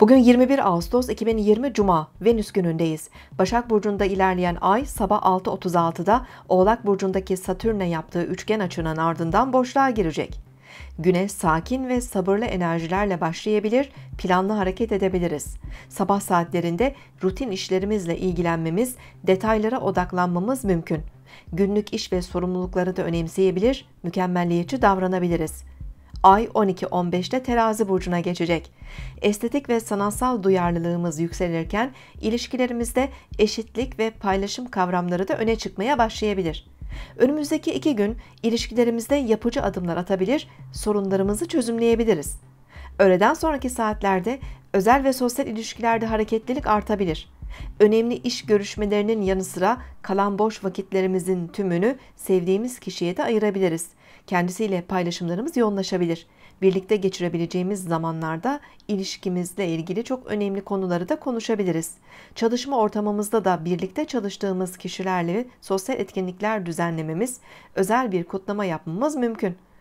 Bugün 21 Ağustos 2020 Cuma, Venüs günündeyiz. Başak Burcu'nda ilerleyen ay sabah 6.36'da Oğlak Burcu'ndaki Satürn'e yaptığı üçgen açının ardından boşluğa girecek. Güne sakin ve sabırlı enerjilerle başlayabilir, planlı hareket edebiliriz. Sabah saatlerinde rutin işlerimizle ilgilenmemiz, detaylara odaklanmamız mümkün. Günlük iş ve sorumlulukları da önemseyebilir, mükemmelliyetçi davranabiliriz. Ay 12-15'te terazi burcuna geçecek. Estetik ve sanatsal duyarlılığımız yükselirken ilişkilerimizde eşitlik ve paylaşım kavramları da öne çıkmaya başlayabilir. Önümüzdeki iki gün ilişkilerimizde yapıcı adımlar atabilir, sorunlarımızı çözümleyebiliriz. Öğleden sonraki saatlerde özel ve sosyal ilişkilerde hareketlilik artabilir. Önemli iş görüşmelerinin yanı sıra kalan boş vakitlerimizin tümünü sevdiğimiz kişiye de ayırabiliriz. Kendisiyle paylaşımlarımız yoğunlaşabilir. Birlikte geçirebileceğimiz zamanlarda ilişkimizle ilgili çok önemli konuları da konuşabiliriz. Çalışma ortamımızda da birlikte çalıştığımız kişilerle sosyal etkinlikler düzenlememiz, özel bir kutlama yapmamız mümkün.